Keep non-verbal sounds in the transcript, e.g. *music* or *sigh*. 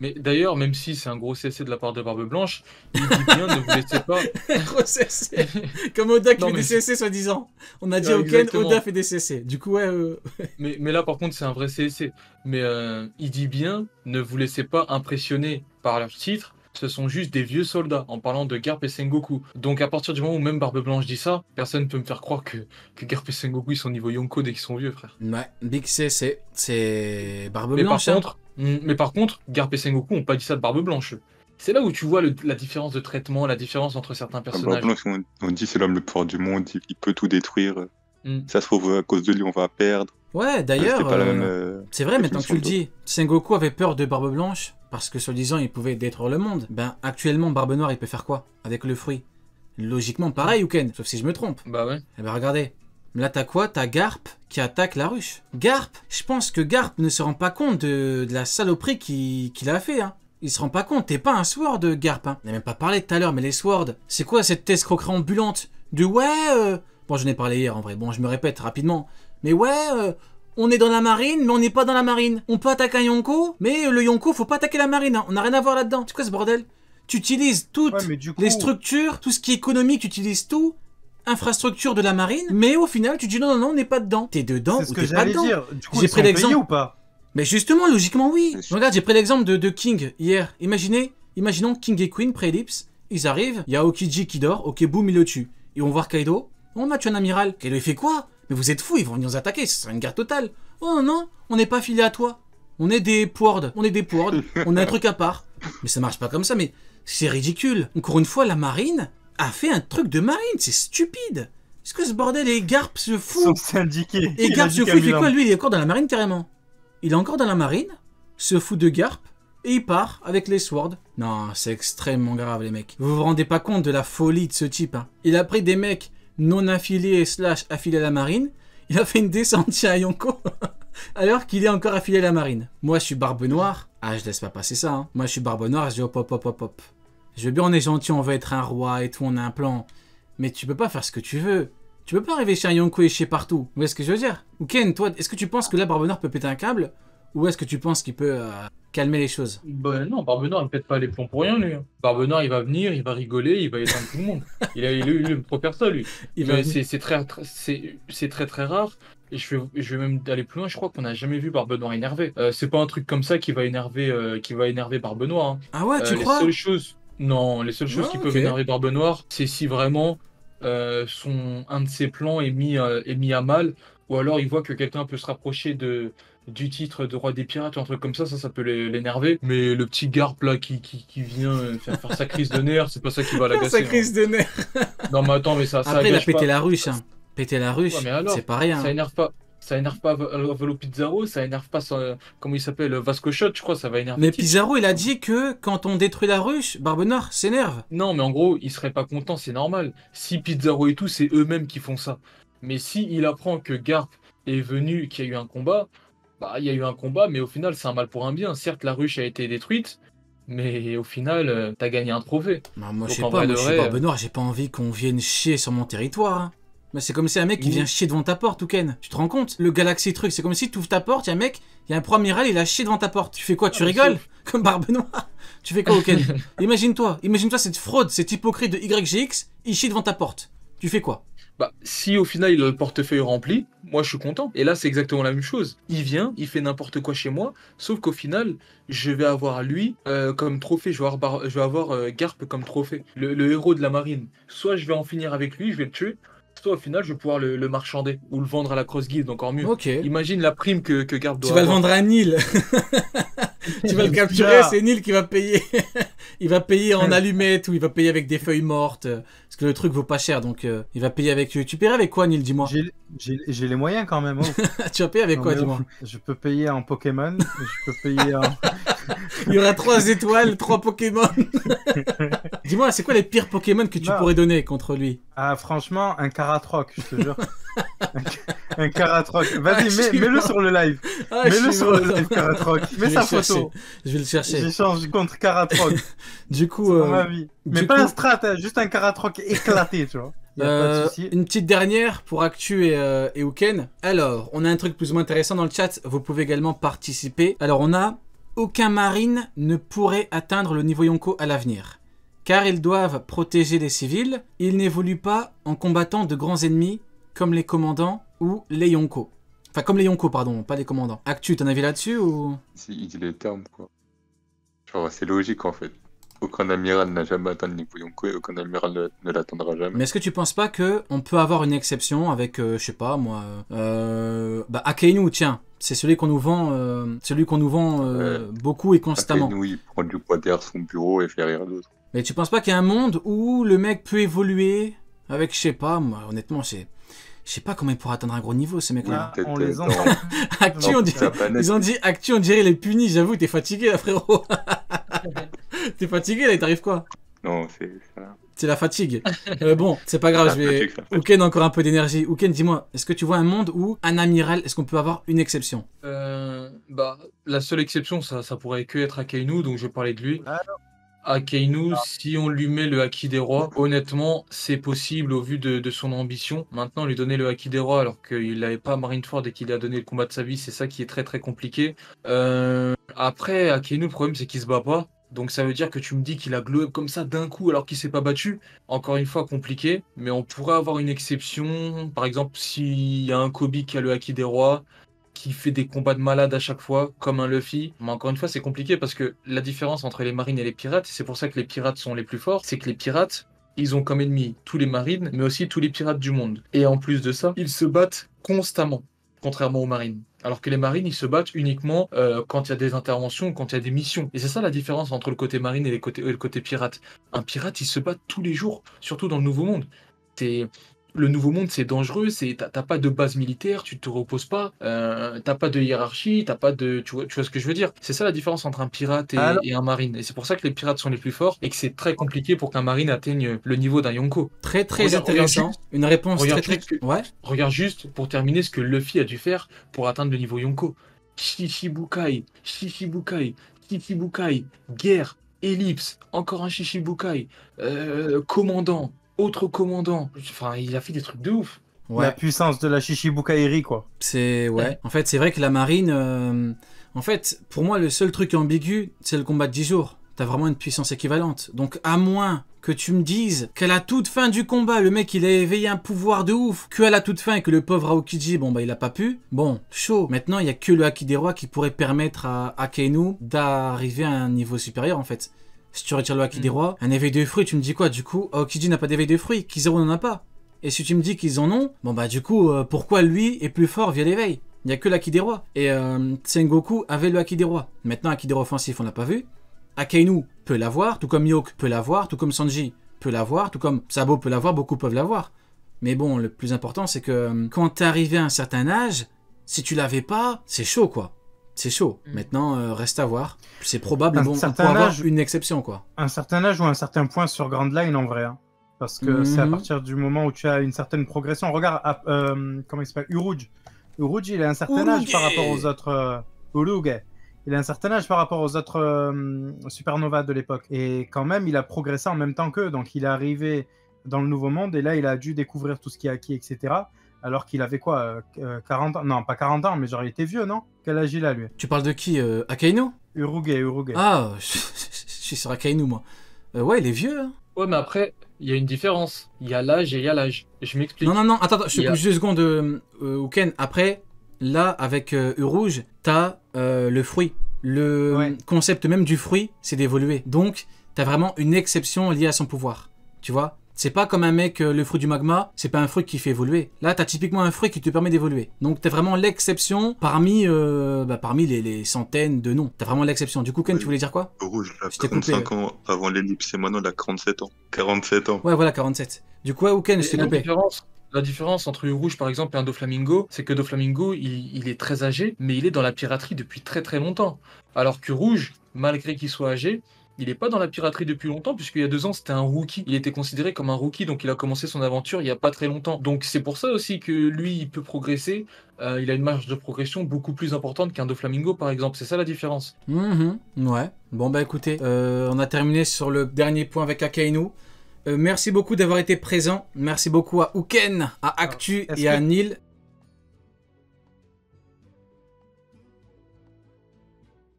Mais d'ailleurs, même si c'est un gros CC de la part de Barbe Blanche, il dit bien ne vous laissez pas. *laughs* gros CC Comme Oda qui fait des CC soi-disant. On a dit à Oda fait des CC. Du coup, ouais. Euh, mais, là, par contre, c'est un vrai CC. Mais il dit bien ne vous laissez pas impressionner par leur titre. Ce sont juste des vieux soldats en parlant de Garp et Sengoku. Donc, à partir du moment où même Barbe Blanche dit ça, personne ne peut me faire croire que, que Garp et Sengoku ils sont niveau Yonko dès qu'ils sont vieux, frère. Ouais, Big CC. C'est Barbe Blanche. Par hein. Mm, mais par contre, Garp et Sengoku n'ont pas dit ça de Barbe Blanche. C'est là où tu vois la différence de traitement, la différence entre certains personnages. on, dit c'est l'homme le plus fort du monde, il, peut tout détruire. Mm. Ça se trouve, à cause de lui, on va perdre. Ouais, d'ailleurs, c'est euh, euh, vrai, maintenant que tu le dis, Sengoku avait peur de Barbe Blanche parce que, soi-disant, il pouvait détruire le monde. Ben, actuellement, Barbe Noire, il peut faire quoi avec le fruit Logiquement, pareil, Uken, sauf si je me trompe. Bah ouais. Eh ben, regardez, Là, t'as quoi T'as Garp qui attaque la ruche. Garp Je pense que Garp ne se rend pas compte de, la saloperie qu'il a fait. Hein. Il se rend pas compte, t'es pas un sword, Garp. Hein. On n'a même pas parlé tout à l'heure, mais les swords, c'est quoi cette escroquerie ambulante Du ouais... Euh... Bon, je n'ai parlé hier, en vrai. Bon, je me répète rapidement. Mais ouais... Euh, on est dans la marine, mais on n'est pas dans la marine. On peut attaquer un Yonko, mais le Yonko, faut pas attaquer la marine. Hein. On n'a rien à voir là-dedans. C'est quoi ce bordel tu utilises toutes les structures, tout ce qui est économique, tu utilises tout, infrastructure de la marine, mais au final, tu dis non, non, non, on n'est pas dedans. T'es dedans ou t'es pas dedans. J'ai pris l'exemple. ou pas Mais justement, logiquement, oui. Regarde, j'ai pris l'exemple de, King hier. Imaginez, imaginons King et Queen, pré-ellipse, ils arrivent, il y a Okiji qui dort, ok, boum, il le tue. Et on voir Kaido. On a tué un amiral. Kaido, il fait quoi Mais vous êtes fous, ils vont venir nous attaquer, ce sera une guerre totale. Oh non, on n'est pas filé à toi. On est des pouardes, on est des pouardes, *laughs* on a un truc à part. Mais ça marche pas comme ça, mais c'est ridicule. Encore une fois, la marine, a fait un truc de marine, c'est stupide. Est-ce que ce bordel et Garp se fout sont Et Garp se fout, il fait quoi Lui, il est encore dans la marine carrément. Il est encore dans la marine, se fout de Garp, et il part avec les swords. Non, c'est extrêmement grave, les mecs. Vous vous rendez pas compte de la folie de ce type. Hein. Il a pris des mecs non affiliés slash affiliés à la marine. Il a fait une descente chez Yonko. *laughs* alors qu'il est encore affilié à la marine. Moi, je suis barbe noire. Ah, je laisse pas passer ça. Hein. Moi, je suis barbe noire, je dis hop, hop, hop, hop, hop. Je veux bien, on est gentil, on veut être un roi et tout, on a un plan. Mais tu peux pas faire ce que tu veux. Tu peux pas arriver chez un Yonko et chez partout. Vous voyez ce que je veux dire Ou Ken, toi, est-ce que tu penses que là, Barbenoir peut péter un câble Ou est-ce que tu penses qu'il peut euh, calmer les choses Ben non, Barbenoir il pète pas les plombs pour rien, lui. Barbenoir, il va venir, il va rigoler, il va éteindre tout le monde. Il, a, eu trop personne lui. *laughs* C'est très, c'est très, très rare. Et je vais, je vais même aller plus loin, je crois qu'on n'a jamais vu Barbe énervé. Euh, c'est pas un truc comme ça qui va énerver, euh, qui va énerver hein. Ah ouais, tu crois La seule chose. Non, les seules choses ah, qui peuvent énerver Barbe Noire, c'est si vraiment euh, son, un de ses plans est mis, euh, est mis à mal, ou alors il voit que quelqu'un peut se rapprocher de, du titre de roi des pirates ou un truc comme ça, ça, ça peut l'énerver. Mais le petit garpe là qui, qui, vient euh, faire, faire, sa crise de nerfs, c'est pas ça qui va *laughs* l'agacer. sa hein. crise de nerfs. non mais attends, mais ça. Après, il a pété la ruche. Hein. Péter la ruche, c'est pas rien. Ça hein. énerve pas ça énerve pas Valo euh, Pizarro, ça énerve pas, comment il s'appelle, euh, Vasco Shot, je crois, ça va énerver. Mais Pizarro, il a dit que quand on détruit la ruche, Noire s'énerve. Non, mais en gros, il serait pas content, c'est normal. Si Pizarro et tout, c'est eux-mêmes qui font ça. Mais si il apprend que Garp est venu, qu'il y a eu un combat, bah, il y a eu un combat, mais au final, c'est un mal pour un bien. Certes, la ruche a été détruite, mais au final, euh, t'as gagné un trophée. Bah, moi, je sais pas, je j'ai pas envie qu'on vienne chier sur mon territoire. Hein c'est comme si un mec qui vient chier devant ta porte, Ken. Tu te rends compte Le galaxy truc, c'est comme si tu ouvres ta porte, il y a un mec, il y a un premier il a chier devant ta porte. Tu fais quoi Tu ah, rigoles *laughs* Comme Barbe Noire Tu fais quoi, Oken *laughs* Imagine-toi, imagine-toi cette fraude, cette hypocrite de YGX, il chie devant ta porte. Tu fais quoi bah, si au final il a le portefeuille rempli, moi je suis content. Et là, c'est exactement la même chose. Il vient, il fait n'importe quoi chez moi, sauf qu'au final, je vais avoir lui euh, comme trophée. Je vais avoir, euh, Garp comme trophée, le héros de la marine. Soit je vais en finir avec lui, je vais le tuer, toi, au final, je vais pouvoir le, marchander ou le vendre à la cross guide, encore mieux. Ok. Imagine la prime que, que Garp doit. Tu vas le vendre à Nil. *laughs* tu vas le capturer, c'est Nil qui va payer. *laughs* il va payer en allumettes ou il va payer avec des feuilles mortes. Euh, parce que le truc vaut pas cher, donc euh, il va payer avec. Tu paierais avec quoi, Nil, dis-moi J'ai les moyens quand même. Hein. *laughs* tu vas payer avec quoi, dis-moi Je peux payer en Pokémon, je peux payer en. Il y aura trois étoiles, trois Pokémon. *laughs* Dis-moi, c'est quoi les pires Pokémon que tu pourrais donner contre lui Ah, franchement, un Karatroc, je te jure. *laughs* un, Karatroc. Ah, Vas-y, mets, le sur le live. Ah, mets-le sur le live, Karatroc. Mets sa photo. Je vais le chercher. J'échange contre Karatroc. *laughs* du coup. Ma euh, vie. Mais pas un strat, hein, juste un Karatroc éclaté, tu vois. Euh, une petite dernière pour Actu et, euh, Alors, on a un truc plus ou moins intéressant dans le chat. Vous pouvez également participer. Alors, on a aucun marine ne pourrait atteindre le niveau Yonko à l'avenir. Car ils doivent protéger les civils, ils n'évoluent pas en combattant de grands ennemis comme les commandants ou les Yonko. Enfin, comme les Yonko, pardon, pas les commandants. Actu, un avis là-dessus ou Il dit les termes, quoi. c'est logique en fait aucun amiral n'a jamais atteint le niveau et aucun amiral ne, ne l'atteindra jamais. Mais est-ce que tu penses pas que on peut avoir une exception avec, je euh, je sais pas moi, euh, bah Akeinu, tiens, c'est celui qu'on nous vend, euh, celui qu'on nous vend euh, beaucoup et constamment. Akeinu, il prend du poids derrière son bureau et fait rire d'autres. Mais tu penses pas qu'il y a un monde où le mec peut évoluer avec, je sais pas, moi, honnêtement, je je sais pas comment il pourra atteindre un gros niveau ces mecs-là. On les en... *laughs* actu, on dirait, ils ont dit actu, on dirait les punis. J'avoue, t'es fatigué, frérot. *laughs* *laughs* T'es fatigué là, il t'arrive quoi Non, c'est ça. C'est la fatigue. Euh, bon, c'est pas grave, je vais. encore un peu d'énergie. Ok, dis-moi, est-ce que tu vois un monde où un amiral, est-ce qu'on peut avoir une exception euh, Bah, la seule exception, ça, pourrait que être Akainu, donc je vais parler de lui. Ah Akeinu, ah. si on lui met le Haki des rois, honnêtement, c'est possible au vu de, son ambition. Maintenant, lui donner le Haki des rois alors qu'il n'avait pas Marineford et qu'il a donné le combat de sa vie, c'est ça qui est très très compliqué. Euh, après, Akainu, le problème c'est qu'il se bat pas. Donc ça veut dire que tu me dis qu'il a glow comme ça d'un coup alors qu'il s'est pas battu. Encore une fois compliqué, mais on pourrait avoir une exception. Par exemple, s'il y a un Kobe qui a le haki des rois, qui fait des combats de malade à chaque fois, comme un Luffy. Mais encore une fois, c'est compliqué parce que la différence entre les marines et les pirates, c'est pour ça que les pirates sont les plus forts, c'est que les pirates, ils ont comme ennemis tous les marines, mais aussi tous les pirates du monde. Et en plus de ça, ils se battent constamment, contrairement aux marines. Alors que les marines, ils se battent uniquement euh, quand il y a des interventions, quand il y a des missions. Et c'est ça la différence entre le côté marine et, et le côté pirate. Un pirate, il se bat tous les jours, surtout dans le Nouveau Monde. C'est le Nouveau Monde, c'est dangereux, c'est t'as pas de base militaire, tu te reposes pas, euh, t'as pas de hiérarchie, t'as pas de, tu vois, ce que je veux dire. C'est ça la différence entre un pirate et, un marine, et c'est pour ça que les pirates sont les plus forts et que c'est très compliqué pour qu'un marine atteigne le niveau d'un Yonko. Très très intéressant, une réponse très très. ouais. Regarde juste pour terminer ce que Luffy a dû faire pour atteindre le niveau Yonko. Shishibukai, Shishibukai, Shishibukai, guerre, ellipse, encore un Shishibukai, euh, commandant, autre commandant. Enfin, il a fait des trucs de ouf. La puissance de la Shichibukairi, quoi. C'est ouais. En fait, c'est vrai que la marine. Euh, en fait, pour moi, le seul truc ambigu, c'est le combat de 10 jours. T'as vraiment une puissance équivalente. Donc, à moins que tu me dises qu'à la toute fin du combat, le mec il a éveillé un pouvoir de ouf, que à la toute fin que le pauvre Aokiji, bon bah il a pas pu. Bon, chaud. Maintenant, il y a que le Haki des Rois qui pourrait permettre à Akenu d'arriver à un niveau supérieur en fait. Si tu retires le haki des rois, un éveil de fruits, tu me dis quoi Du coup, Aokiji n'a pas d'éveil de fruits, Kizaru n'en a pas. Et si tu me dis qu'ils en ont, bon bah du coup, euh, pourquoi lui est plus fort via l'éveil Il n'y a que l'Aki des rois. Et euh, Sengoku avait le haki des rois. Maintenant, haki offensif, on l'a pas vu. Akainu peut l'avoir, tout comme Yoke peut l'avoir, tout comme Sanji peut l'avoir, tout comme Sabo peut l'avoir, beaucoup peuvent l'avoir. Mais bon, le plus important, c'est que euh, quand t'es arrivé à un certain âge, si tu l'avais pas, c'est chaud quoi c'est chaud. Mm. Maintenant, euh, reste à voir. C'est probable bon, on avoir une exception, quoi. Un certain âge ou un certain point sur Grand Line, en vrai. Hein. Parce que c'est à mhm. partir du moment où tu as une certaine progression. Regarde, à, euh, comment il s'appelle Uruj. Uruj, euh, il a un certain âge par rapport aux autres... Il a un certain âge par rapport aux autres supernovas de l'époque. Et quand même, il a progressé en même temps qu'eux. Donc, il est arrivé dans le Nouveau Monde et là, il a dû découvrir tout ce qui est acquis, etc alors qu'il avait quoi 40 euh, euh, ans Non, pas 40 ans, mais genre il était vieux, non Quel âge il a lui Tu parles de qui euh, Akainu Uruguay, Uruguay. Ah, *laughs* je, suis sur Akainu, moi. ouais, il est vieux. Hein. Ouais, mais après, il y a une différence. Il y a l'âge et il y a l'âge. Je m'explique. Non, non, non, attends, je te juste deux secondes, euh, Après, là, avec euh, tu t'as le fruit. Le concept même du fruit, c'est d'évoluer. Donc, t'as vraiment une exception liée à son pouvoir. Tu vois c'est pas comme un mec, euh, le fruit du magma, c'est pas un fruit qui fait évoluer. Là, t'as typiquement un fruit qui te permet d'évoluer. Donc t'es vraiment l'exception parmi, euh, bah, parmi les, centaines de noms. T'as vraiment l'exception. Du coup, Ken, tu voulais dire quoi Rouge, à 45 ans avant l'ellipse et maintenant, a 47 ans. 47 ans. Ouais, voilà, 47. Du coup, ouais, Ken, je t'ai coupé. la différence entre le rouge par exemple et un flamingo, c'est que do flamingo il est très âgé, mais il est dans la piraterie depuis très très longtemps. Alors que rouge, malgré qu'il soit âgé, il n'est pas dans la piraterie depuis longtemps, puisqu'il y a deux ans, c'était un rookie. Il était considéré comme un rookie, donc il a commencé son aventure il n'y a pas très longtemps. Donc c'est pour ça aussi que lui, il peut progresser. Euh, il a une marge de progression beaucoup plus importante qu'un Doflamingo, par exemple. C'est ça la différence. Mm-hmm. ouais. Bon, bah écoutez, euh, on a terminé sur le dernier point avec Akainu. Euh, merci beaucoup d'avoir été présent. Merci beaucoup à Uken, à Actu et à Neil.